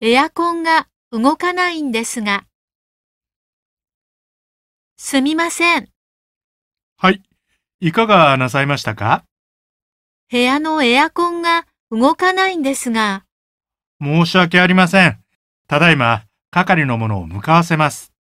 エアコンが動かないんですが。すみません。はい。いかがなさいましたか部屋のエアコンが動かないんですが。申し訳ありません。ただいま、係の者を向かわせます。